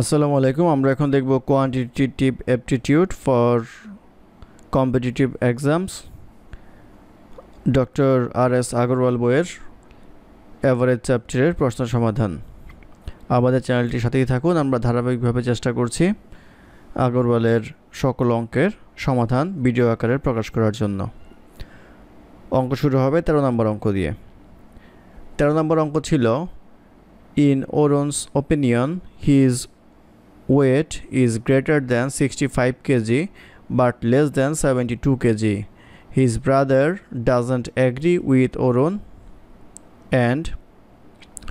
আসসালামু আলাইকুম আমরা এখন দেখব quantitative aptitude for competitive exams doctor R S Agarwal বইয়ের অ্যাভারেজ চ্যাপ্টারের প্রশ্ন সমাধান আমাদের চ্যানেলটির সাথেই থাকুন আমরা ধারাবাহিকভাবে চেষ্টা করছি আগরওয়ালের সকল অঙ্কের সমাধান ভিডিও আকারে প্রকাশ করার জন্য অঙ্ক শুরু হবে তেরো নম্বর অঙ্ক দিয়ে তেরো নম্বর অঙ্ক ছিল in Oron's opinion he is weight is greater than 65 kg but less than 72 kg. His brother doesn't agree with Orun and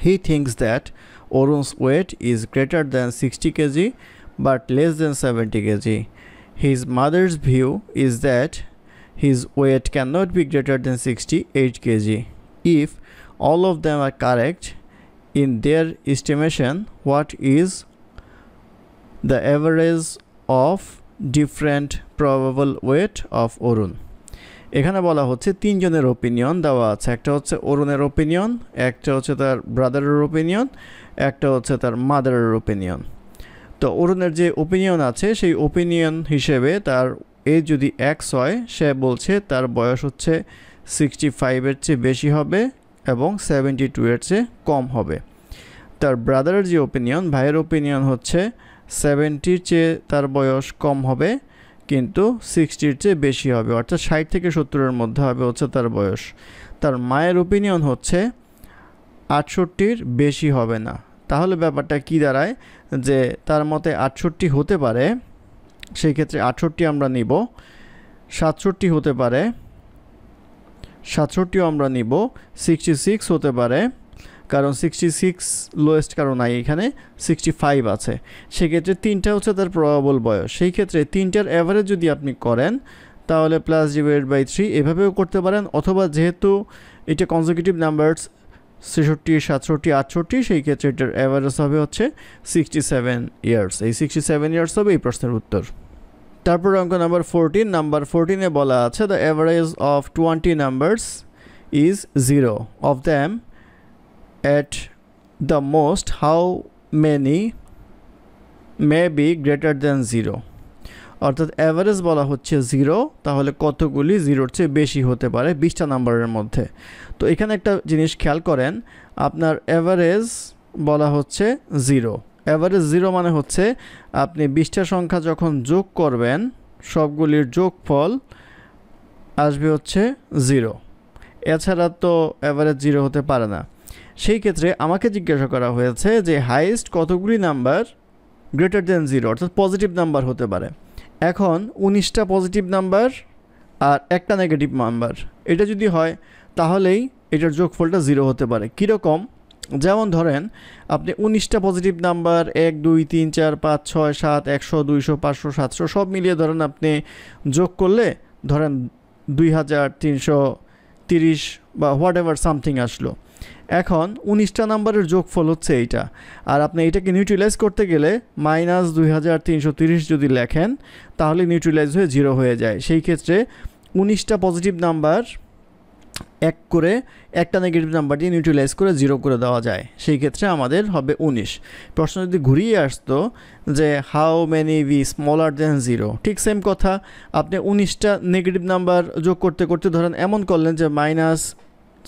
he thinks that Orun's weight is greater than 60 kg but less than 70 kg. His mother's view is that his weight cannot be greater than 68 kg. If all of them are correct, in their estimation, what is the average of different probable weight of Arun এখানে বলা হচ্ছে তিনজনের opinion দেওয়া আছে একটা হচ্ছে অরুণের opinion একটা হচ্ছে তার ব্রাদারের ওপিনিয়ন একটা হচ্ছে তার মাদারের ওপিনিয়ন তো অরুণের যে ওপিনিয়ন আছে সেই ওপিনিয়ন হিসেবে তার এ যদি এক্স হয় সে বলছে তার বয়স হচ্ছে সিক্সটি ফাইভের চেয়ে বেশি হবে এবং সেভেন্টি টু এর চেয়ে কম হবে তার ব্রাদারের যে ওপিনিয়ন ভাইয়ের ওপিনিয়ন হচ্ছে সেভেন্টির চেয়ে তার বয়স কম হবে কিন্তু সিক্সটির চেয়ে বেশি হবে অর্থাৎ ষাট থেকে সত্তরের মধ্যে হবে হচ্ছে তার বয়স তার মায়ের ওপিনিয়ন হচ্ছে আটষট্টির বেশি হবে না তাহলে ব্যাপারটা কি দাঁড়ায় যে তার মতে আটষট্টি হতে পারে সেই ক্ষেত্রে আটষট্টি আমরা নিব সাতষট্টি হতে পারে সাতষট্টিও আমরা নিব সিক্সটি সিক্স হতে পারে কারণ সিক্সটি সিক্স লোয়েস্ট কারণ নাই এখানে সিক্সটি ফাইভ আছে সেক্ষেত্রে তিনটা হচ্ছে তার প্রবাবল বয়স সেই ক্ষেত্রে তিনটার অ্যাভারেজ যদি আপনি করেন তাহলে প্লাস ডিভাইড বাই থ্রি এভাবেও করতে পারেন অথবা যেহেতু এটা কনজিকিউটিভ নাম্বারস ছেষট্টি সাতষট্টি আটষট্টি সেই ক্ষেত্রে এটার অ্যাভারেজ হবে হচ্ছে সিক্সটি সেভেন ইয়ার্স এই সিক্সটি সেভেন ইয়ার্স হবে এই প্রশ্নের উত্তর তারপর অঙ্ক নাম্বার ফোরটিন নাম্বার ফোরটিনে বলা আছে the average of twenty numbers is zero of them at the most how many may be greater than 0 অর্থাৎ অ্যাভারেজ বলা হচ্ছে জিরো তাহলে কতগুলি জিরোর চেয়ে বেশি হতে পারে বিশটা নাম্বারের মধ্যে তো এখানে একটা জিনিস খেয়াল করেন আপনার অ্যাভারেজ বলা হচ্ছে জিরো অ্যাভারেজ জিরো মানে হচ্ছে আপনি বিশটা সংখ্যা যখন যোগ করবেন সবগুলির যোগফল আসবে হচ্ছে জিরো এছাড়া তো অ্যাভারেজ জিরো হতে পারে না সেই ক্ষেত্রে আমাকে জিজ্ঞাসা করা হয়েছে যে হাইয়েস্ট কতগুলি নাম্বার গ্রেটার দেন জিরো অর্থাৎ পজিটিভ নাম্বার হতে পারে এখন উনিশটা পজিটিভ নাম্বার আর একটা নেগেটিভ নাম্বার এটা যদি হয় তাহলেই এটার যোগফলটা জিরো হতে পারে কীরকম যেমন ধরেন আপনি উনিশটা পজিটিভ নাম্বার এক দুই তিন চার পাঁচ ছয় সাত একশো দুইশো পাঁচশো সাতশো সব মিলিয়ে ধরেন আপনি যোগ করলে ধরেন দুই হাজার তিনশো তিরিশ বা হোয়াট এভার সামথিং আসলো এখন উনিশটা নাম্বারের যোগফল হচ্ছে এইটা আর আপনি এটাকে নিউট্রিলাইজ করতে গেলে মাইনাস দুই যদি লেখেন তাহলে নিউট্রিলাইজ হয়ে জিরো হয়ে যায় সেই ক্ষেত্রে উনিশটা পজিটিভ নাম্বার এক করে একটা নেগেটিভ নাম্বার দিয়ে নিউট্রিলাইজ করে জিরো করে দেওয়া যায় সেই ক্ষেত্রে আমাদের হবে উনিশ প্রশ্ন যদি ঘুরিয়ে আসতো যে how many be smaller than zero ঠিক সেম কথা আপনি উনিশটা নেগেটিভ নাম্বার যোগ করতে করতে ধরেন এমন করলেন যে মাইনাস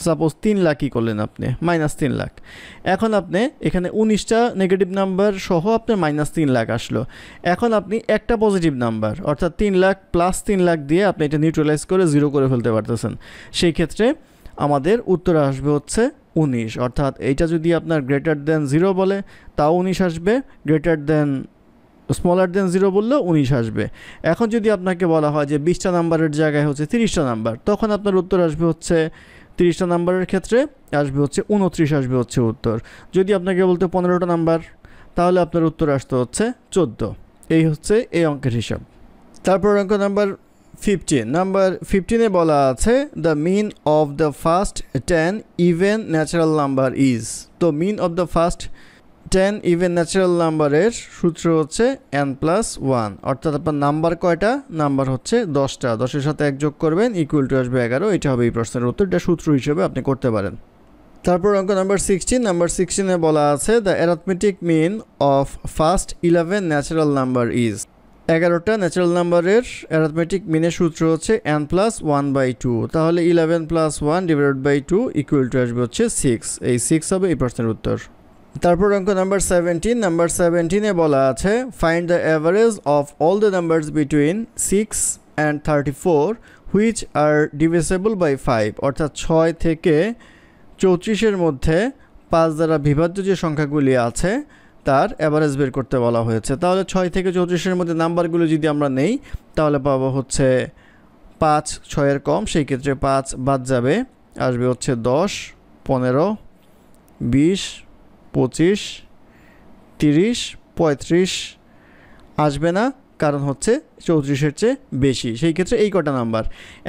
সাপোজ তিন লাখই করলেন আপনি মাইনাস তিন লাখ এখন আপনি এখানে উনিশটা নেগেটিভ নাম্বার সহ আপনার মাইনাস তিন লাখ আসলো এখন আপনি একটা পজিটিভ নাম্বার অর্থাৎ তিন লাখ প্লাস তিন লাখ দিয়ে আপনি এটা নিউট্রালাইজ করে জিরো করে ফেলতে পারতেছেন সেই ক্ষেত্রে আমাদের উত্তর আসবে হচ্ছে উনিশ অর্থাৎ এইটা যদি আপনার গ্রেটার দেন জিরো বলে তাও উনিশ আসবে greater than smaller than zero বললেও উনিশ আসবে এখন যদি আপনাকে বলা হয় যে বিশটা নাম্বারের জায়গায় হচ্ছে তিরিশটা নাম্বার তখন আপনার উত্তর আসবে হচ্ছে তিরিশটা নাম্বারের ক্ষেত্রে আসবে হচ্ছে উনত্রিশ আসবে হচ্ছে উত্তর যদি আপনাকে বলতে পনেরোটা নাম্বার তাহলে আপনার উত্তর আসতে হচ্ছে চোদ্দ এই হচ্ছে এই অঙ্কের হিসাব তারপর অঙ্ক নাম্বার ফিফটিন নাম্বার ফিফটিনে বলা আছে the mean of the first ten even natural number is তো mean of the first ten even natural নাম্বারের সূত্র হচ্ছে এন প্লাস ওয়ান অর্থাৎ আপনার নাম্বার কয়টা নাম্বার হচ্ছে দশটা দশের সাথে এক যোগ করবেন ইকুয়াল টু আসবে এগারো এটা হবে এই প্রশ্নের উত্তর এটা সূত্র হিসেবে আপনি করতে পারেন তারপর অঙ্ক নাম্বার সিক্সটিন নাম্বার সিক্সটিনে বলা আছে the arithmetic mean of first eleven natural number is এগারোটা ন্যাচারাল নাম্বারের অ্যারাথমেটিক মিনের সূত্র হচ্ছে N plus one by two তাহলে eleven plus one divided by two equal to আসবে হচ্ছে সিক্স এই সিক্স হবে এই প্রশ্নের উত্তর তারপর অঙ্ক নাম্বার সেভেন্টিন নাম্বার সেভেন্টিনে বলা আছে find the average of all the numbers between six and thirty four which are divisible by five অর্থাৎ ছয় থেকে চৌত্রিশের মধ্যে পাঁচ দ্বারা বিভাজ্য যে সংখ্যাগুলি আছে তার অ্যাভারেজ বের করতে বলা হয়েছে তাহলে ছয় থেকে চৌত্রিশের মধ্যে নাম্বারগুলো যদি আমরা নেই তাহলে পাবো হচ্ছে পাঁচ ছয়ের কম সেই ক্ষেত্রে পাঁচ বাদ যাবে আসবে হচ্ছে দশ পনেরো বিশ পঁচিশ তিরিশ পঁয়ত্রিশ আসবে না কারণ হচ্ছে চৌত্রিশের চেয়ে বেশি সেই ক্ষেত্রে এই কটা নাম্বার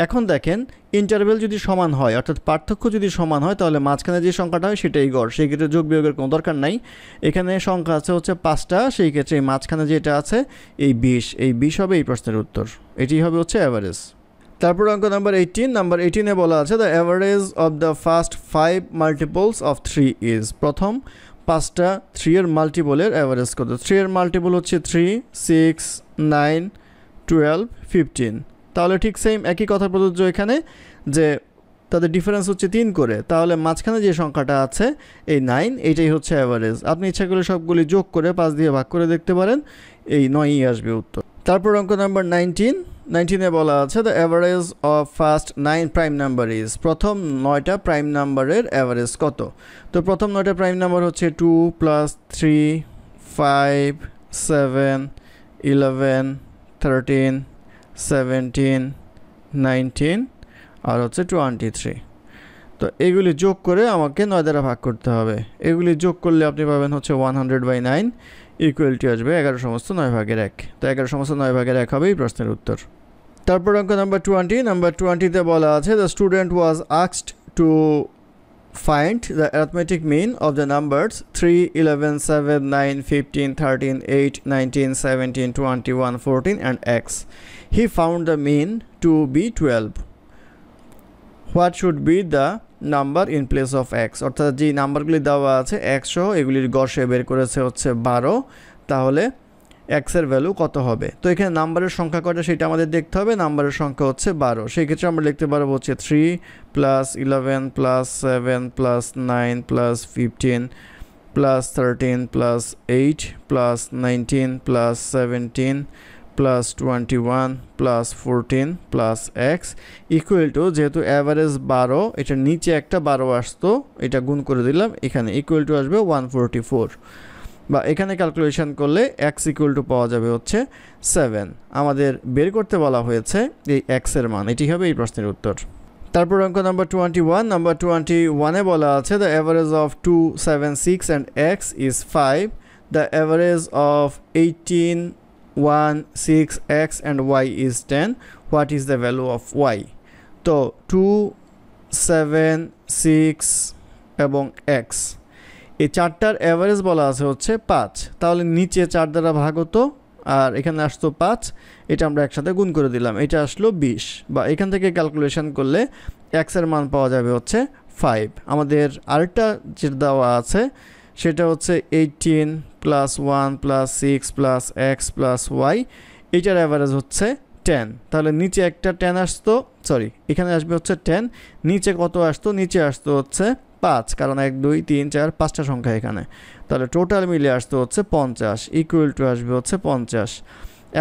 এখন দেখেন ইন্টারভেল যদি সমান হয় অর্থাৎ পার্থক্য যদি সমান হয় তাহলে মাঝখানে যে সংখ্যাটা হয় সেটাই গড় সেই ক্ষেত্রে যোগ বিয়োগের কোনো দরকার নাই এখানে সংখ্যা আছে হচ্ছে পাঁচটা সেই ক্ষেত্রে এই মাঝখানে যেটা আছে এই বিশ এই বিশ হবে এই প্রশ্নের উত্তর এটি হবে হচ্ছে অ্যাভারেজ তারপর অঙ্ক নাম্বার এইটিন নাম্বার এইটিনে বলা আছে the average of the first five multiples of three is প্রথম পাঁচটা থ্রি এর মাল্টিপলের অ্যাভারেজ কত থ্রি এর মাল্টিপল হচ্ছে three six nine twelve fifteen তাহলে ঠিক সেম একই কথা প্রযোজ্য এখানে যে তাদের ডিফারেন্স হচ্ছে তিন করে তাহলে মাঝখানে যে সংখ্যাটা আছে এই নাইন এইটাই হচ্ছে অ্যাভারেজ আপনি ইচ্ছা করলে সবগুলি যোগ করে পাঁচ দিয়ে ভাগ করে দেখতে পারেন এই নয়ই আসবে উত্তর তারপর অঙ্ক নাম্বার নাইনটিন নাইনটিনে বলা আছে the average of first nine prime number is প্রথম নয়টা প্রাইম নাম্বারের অ্যাভারেজ কত তো প্রথম নয়টা প্রাইম নাম্বার হচ্ছে two plus three five seven eleven thirteen seventeen nineteen আর হচ্ছে টোয়েন্টি থ্রি তো এগুলি যোগ করে আমাকে নয় দ্বারা ভাগ করতে হবে এগুলি যোগ করলে আপনি পাবেন হচ্ছে one hundred by nine equal to আসবে এগারো সমস্ত নয় ভাগের এক তো এগারো সমস্ত নয় ভাগের এক হবে এই প্রশ্নের উত্তর তারপর অঙ্ক নাম্বার টোয়েন্টি নাম্বার টোয়েন্টিতে বলা আছে দ্য স্টুডেন্ট ওয়াজ আক্সড to find the arithmetic mean of the numbers three eleven seven nine fifteen thirteen eight nineteen seventeen twenty one fourteen and X he found the mean to be twelve what should be the number in place of X অর্থাৎ যে নাম্বারগুলি দেওয়া আছে x সহ এগুলির গড়ে বের করেছে হচ্ছে বারো তাহলে এক্সের ভ্যালু কত হবে তো এখানে নাম্বারের সংখ্যা কটা সেটা আমাদের দেখতে হবে নাম্বারের সংখ্যা হচ্ছে বারো সেক্ষেত্রে আমরা লিখতে পারবো হচ্ছে three plus eleven plus seven plus nine plus fifteen plus thirteen plus eight plus nineteen plus seventeen plus twenty one plus fourteen plus X equal to যেহেতু অ্যাভারেজ বারো এটার নিচে একটা বারো আসতো এটা গুণ করে দিলাম এখানে ইকুয়াল টু আসবে ওয়ান ফোরটি ফোর বা এখানে ক্যালকুলেশন করলে এক্স ইকুয়াল টু পাওয়া যাবে হচ্ছে সেভেন আমাদের বের করতে বলা হয়েছে এই এক্সের মান এটি হবে এই প্রশ্নের উত্তর তারপর অঙ্ক number twenty one number twenty ওয়ানে বলা আছে the average of two seven six and X is five the average of eighteen 1 6 x and y is 10 what is the value of y তো 2 7 6 এবং x এই চারটার অ্যাভারেজ বলা আছে হচ্ছে পাঁচ তাহলে নিচে চার দ্বারা ভাগ হতো আর এখানে আসতো পাঁচ এটা আমরা একসাথে গুণ করে দিলাম এটা আসলো বিশ বা এখান থেকে ক্যালকুলেশন করলে এক্সের মান পাওয়া যাবে হচ্ছে ফাইভ আমাদের আরেকটা যেটা দেওয়া আছে সেটা হচ্ছে eighteen plus one plus six plus X plus Y এটার অ্যাভারেজ হচ্ছে টেন তাহলে নিচে একটা টেন আসতো সরি এখানে আসবে হচ্ছে টেন নিচে কত আসতো নিচে আসতো হচ্ছে পাঁচ কারণ এক দুই তিন চার পাঁচটা সংখ্যা এখানে তাহলে টোটাল মিলে আসতো হচ্ছে পঞ্চাশ ইকুয়াল টু আসবে হচ্ছে পঞ্চাশ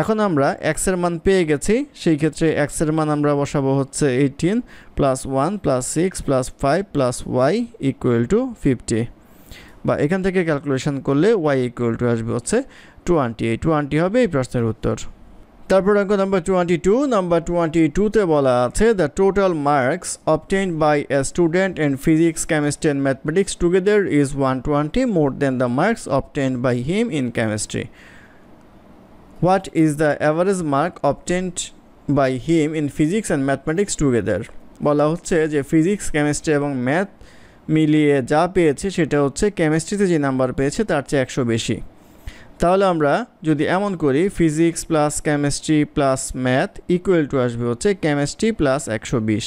এখন আমরা এক্সের মান পেয়ে গেছি সেই ক্ষেত্রে এক্সের মান আমরা বসাবো হচ্ছে eighteen plus one plus six plus five plus Y equal to fifty বা এখান থেকে ক্যালকুলেশন করলে ওয়াই ইকুয়াল টু আসবে হচ্ছে টোয়েন্টি এই টোয়েন্টি হবে এই প্রশ্নের উত্তর তারপর অঙ্ক number twenty two number twenty টুতে বলা আছে the total marks obtained by a student in physics chemistry and mathematics together is one twenty more than the marks obtained by him in chemistry what is the average mark obtained by him in physics and mathematics together বলা হচ্ছে যে physics chemistry এবং math মিলিয়ে যা পেয়েছে সেটা হচ্ছে কেমিস্ট্রিতে যে নাম্বার পেয়েছে তার চেয়ে একশো বেশি তাহলে আমরা যদি এমন করি physics plus chemistry plus math equal to আসবে হচ্ছে কেমিস্ট্রি প্লাস একশো বিশ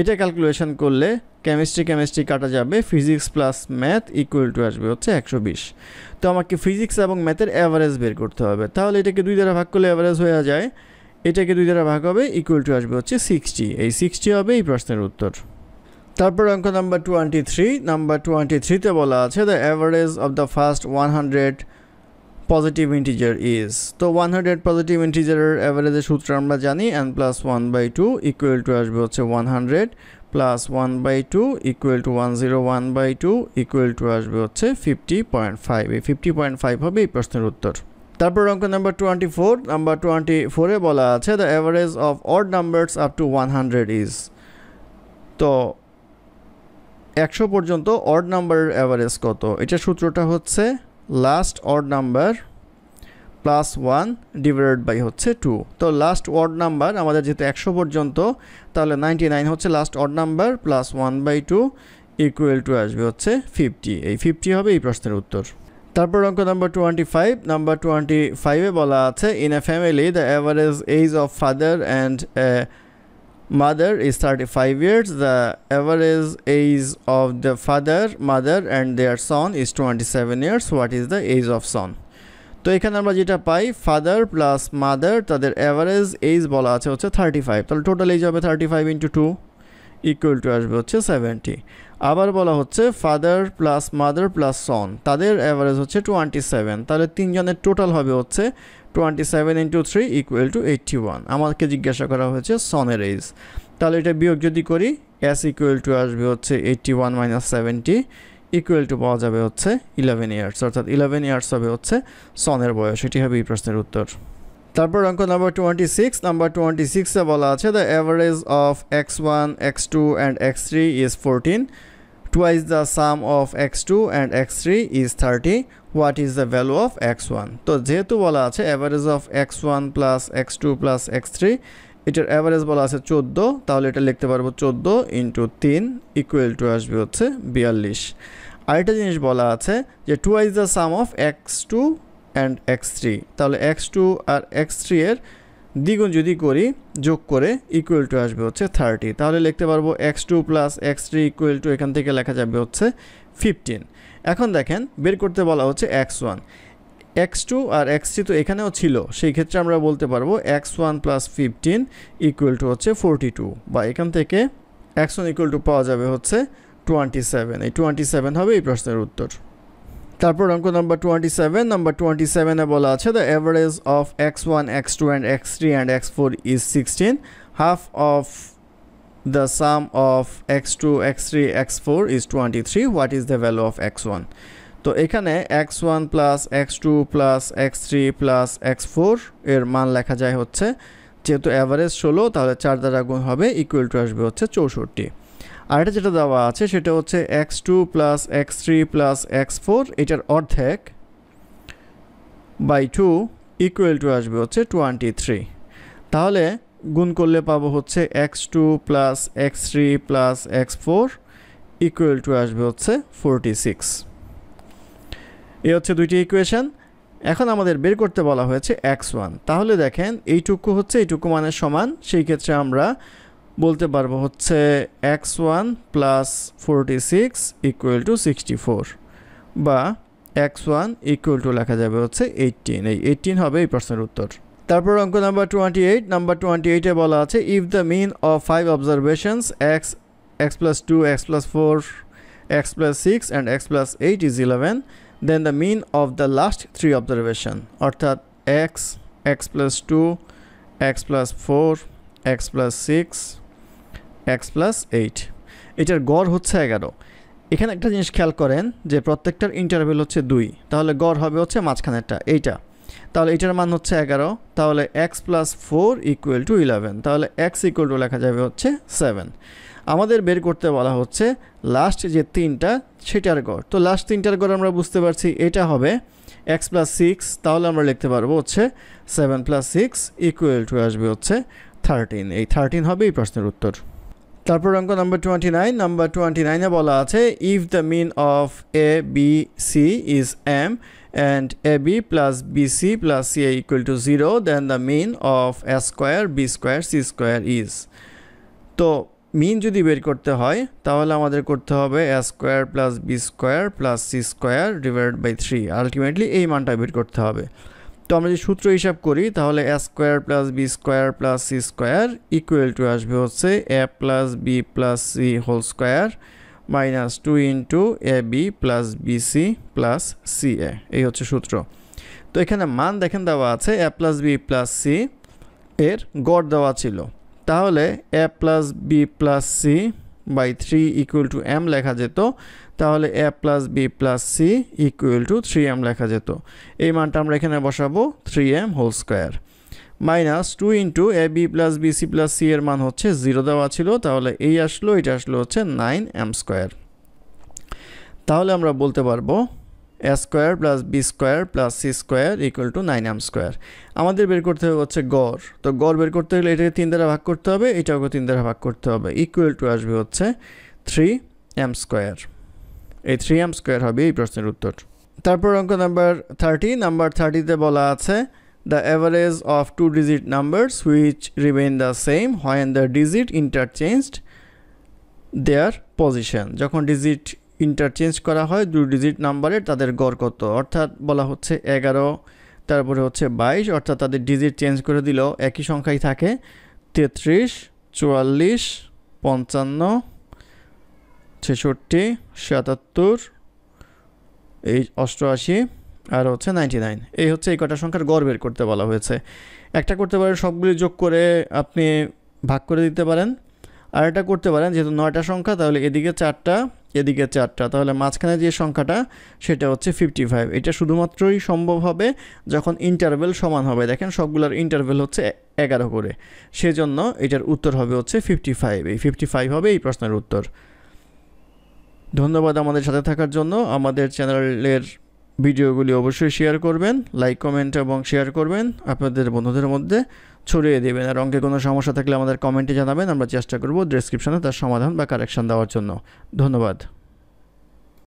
এটা ক্যালকুলেশন করলে কেমিস্ট্রি কেমিস্ট্রি কাটা যাবে physics plus math equal to আসবে হচ্ছে একশো বিশ তো আমাকে ফিজিক্স এবং ম্যাথের অ্যাভারেজ বের করতে হবে তাহলে এটাকে দুই দ্বারা ভাগ করলে অ্যাভারেজ হয়ে যায় এটাকে দুই দ্বারা ভাগ হবে ইকুয়াল টু আসবে হচ্ছে সিক্সটি এই সিক্সটি হবে এই প্রশ্নের উত্তর তারপর অঙ্ক number twenty three number twenty থ্রিতে বলা আছে the average of the first one hundred positive integer is তো ওয়ান হান্ড্রেড পজিটিভ ইন্টিজারের অ্যাভারেজের সূত্র আমরা জানি N plus one by two equal to আসবে হচ্ছে one hundred plus one by two equal to one zero one by two equal to আসবে হচ্ছে ফিফটি পয়েন্ট ফাইভ এই ফিফটি পয়েন্ট ফাইভ হবে এই প্রশ্নের উত্তর তারপর অঙ্ক number twenty four number twenty ফোরে বলা আছে the average of odd numbers up to one hundred is তো একশো পর্যন্ত অড নাম্বারের অ্যাভারেজ কত এটা সূত্রটা হচ্ছে last odd number plus one divided by হচ্ছে টু তো লাস্ট অড নাম্বার আমাদের যেহেতু একশো পর্যন্ত তাহলে নাইনটি নাইন হচ্ছে last odd number plus one by two equal to আসবে হচ্ছে ফিফটি এই ফিফটি হবে এই প্রশ্নের উত্তর তারপর অঙ্ক number twenty five number twenty ফাইভে বলা আছে in a family the average age of father and mother is 35 years the average age of the father mother and their son is 27 years what is the age of son তো এখানে আমরা যেটা পাই father plus mother তাদের average age বলা আছে হচ্ছে thirty five তাহলে টোটাল এজ হবে thirty five into two equal to আসবে হচ্ছে সেভেন্টি আবার বলা হচ্ছে father plus mother plus son তাদের অ্যাভারেজ হচ্ছে টোয়েন্টি সেভেন তাহলে তিনজনের টোটাল হবে হচ্ছে twenty seven into three equal to eighty one আমাকে জিজ্ঞাসা করা হয়েছে সনের এইজ তাহলে এটা বিয়োগ যদি করি এস ইকুয়াল টু আসবে হচ্ছে eighty one minus seventy equal to পাওয়া যাবে হচ্ছে ইলেভেন ইয়ার্স অর্থাৎ ইলেভেন ইয়ার্স হবে হচ্ছে সনের বয়স এটি হবে এই প্রশ্নের উত্তর তারপর অঙ্ক number twenty six number twenty সিক্সে বলা আছে the average of x one x two and x three is fourteen twice the sum of x2 and x3 is 30 what is the value of x1 তো যেহেতু বলা আছে average of x1 plus x2 plus x3 এটার average বলা আছে 14 তাহলে এটা লিখতে পারবো 14 ইনটু 3 ইকুয়াল টু আসবে হচ্ছে 42 আরেকটা জিনিস বলা আছে যে two is the sum of x two and x three তাহলে এক্স টু আর এক্স থ্রি এর দ্বিগুণ যদি করি যোগ করে ইকুয়াল টু আসবে হচ্ছে থার্টি তাহলে লিখতে পারবো x two plus x three equal to এখান থেকে লেখা যাবে হচ্ছে ফিফটিন এখন দেখেন বের করতে বলা হচ্ছে এক্স ওয়ান এক্স টু আর এক্স থ্রি তো এখানেও ছিল সেই ক্ষেত্রে আমরা বলতে পারবো x one plus fifteen equal to হচ্ছে ফোরটি টু বা এখান থেকে এক্স ওয়ান ইকুয়াল টু পাওয়া যাবে হচ্ছে টোয়েন্টি সেভেন এই টোয়েন্টি সেভেন হবে এই প্রশ্নের উত্তর তারপর অঙ্ক number twenty seven number twenty সেভেনে বলা আছে the average of x one x two and x three and x four is sixteen half of the sum of x two x three x four is twenty three what is the value of x one তো এখানে x one plus x two plus x three plus x four এর মান লেখা যায় হচ্ছে যেহেতু average ষোলো তাহলে চার দ্বারা গুণ হবে ইকুয়াল টু আসবে হচ্ছে চৌষট্টি আরেকটা যেটা দেওয়া আছে সেটা হচ্ছে x two plus x three plus x four এটার অর্ধেক বাই টু ইকুয়াল টু আসবে হচ্ছে টোয়েন্টি থ্রি তাহলে গুণ করলে পাবো হচ্ছে x two plus x three plus x four equal to আসবে হচ্ছে ফোরটি সিক্স এ হচ্ছে দুইটি ইকুয়েশান এখন আমাদের বের করতে বলা হয়েছে এক্স ওয়ান তাহলে দেখেন এইটুকু হচ্ছে এইটুকু মানের সমান সেই ক্ষেত্রে আমরা বলতে পারবো হচ্ছে x one plus forty six equal to sixty four বা এক্স ওয়ান ইকুয়াল টু লেখা যাবে হচ্ছে এইটিন এই এইটিন হবে এই প্রশ্নের উত্তর তারপর অঙ্ক number twenty eight number twenty এইটে বলা আছে if the mean of five observations x x plus two x plus four x plus six and x plus eight is eleven then the mean of the last three observation অর্থাৎ x x plus two x plus four x plus six x plus eight এটার গড় হচ্ছে এগারো এখানে একটা জিনিস খেয়াল করেন যে প্রত্যেকটার ইন্টারভেল হচ্ছে দুই তাহলে গড় হবে হচ্ছে মাঝখানেরটা এইটা তাহলে এটার মান হচ্ছে এগারো তাহলে x plus four equal to eleven তাহলে এক্স ইকুয়াল টু লেখা যাবে হচ্ছে সেভেন আমাদের বের করতে বলা হচ্ছে লাস্ট যে তিনটা সেটার গড় তো লাস্ট তিনটার গড় আমরা বুঝতে পারছি এটা হবে এক্স প্লাস সিক্স তাহলে আমরা লিখতে পারবো হচ্ছে seven plus six equal to আসবে হচ্ছে থার্টিন এই থার্টিন হবে এই প্রশ্নের উত্তর তারপর অঙ্ক number twenty nine number twenty নাইনে বলা আছে if the mean of a b c is m and a b plus b c plus c a equal to zero then the mean of a square b square c square is তো mean যদি বের করতে হয় তাহলে আমাদের করতে হবে a square plus b square plus c square divide by three ultimately এই মানটা বের করতে হবে তো আমরা যদি সূত্র হিসাব করি তাহলে a square plus b square plus c square equal to আসবে হচ্ছে a plus b plus c whole square minus two into a b plus b c plus c a এই হচ্ছে সূত্র তো এখানে মান দেখেন দেওয়া আছে a plus b plus c এর গড় দেওয়া ছিল তাহলে a plus b plus c by three equal to m লেখা যেত তাহলে a plus b plus C equal to three m লেখা যেত এই মানটা আমরা এখানে বসাবো three m whole square minus two into a b plus b c plus c a মান হচ্ছে জিরো দেওয়া ছিল তাহলে এই আসলো এটা আসলো হচ্ছে নাইন এম স্কোয়ার তাহলে আমরা বলতে পারবো a square plus b square plus c square equal to nine m square আমাদের বের করতে হবে হচ্ছে গড় তো গড় বের করতে গেলে এটাকে তিন দ্বারা ভাগ করতে হবে এটাকে তিন দ্বারা ভাগ করতে হবে ইকুয়াল টু আসবে হচ্ছে থ্রি এম স্কোয়ার এই থ্রি এম স্কোয়ার হবে এই প্রশ্নের উত্তর তারপর অঙ্ক নাম্বার থার্টি নাম্বার থার্টিতে বলা আছে the average of two digit numbers which remain the same when the digit interchanged their position যখন ডিজিট ইন্টারচেঞ্জ করা হয় দু ডিজিট নাম্বারের তাদের গড় কত অর্থাৎ বলা হচ্ছে এগারো তারপরে হচ্ছে বাইশ অর্থাৎ তাদের ডিজিট চেঞ্জ করে দিলেও একই সংখ্যাই থাকে তেত্রিশ চুয়াল্লিশ পঞ্চান্ন ছেষট্টি সাতাত্তর এই অষ্টআশি আর হচ্ছে নাইনটি নাইন এই হচ্ছে এই কটা সংখ্যার গড় বের করতে বলা হয়েছে একটা করতে পারেন সবগুলি যোগ করে আপনি ভাগ করে দিতে পারেন আর এটা করতে পারেন যেহেতু নয়টা সংখ্যা তাহলে এদিকে চারটা এদিকে চারটা তাহলে মাঝখানে যে সংখ্যাটা সেটা হচ্ছে ফিফটি ফাইভ এটা শুধুমাত্রই সম্ভব হবে যখন ইন্টারভেল সমান হবে দেখেন সবগুলোর ইন্টারভেল হচ্ছে এগারো করে সেজন্য এটার উত্তর হবে হচ্ছে ফিফটি ফাইভ এই ফিফটি ফাইভ হবে এই প্রশ্নের উত্তর ধন্যবাদ আমাদের সাথে থাকার জন্য আমাদের চ্যানেলের ভিডিওগুলি অবশ্যই শেয়ার করবেন লাইক কমেন্ট এবং শেয়ার করবেন আপনাদের বন্ধুদের মধ্যে ছড়িয়ে দেবেন আর অঙ্কে কোনো সমস্যা থাকলে আমাদের কমেন্টে জানাবেন আমরা চেষ্টা করব ডেসক্রিপশনে তার সমাধান বা কারেকশান দেওয়ার জন্য ধন্যবাদ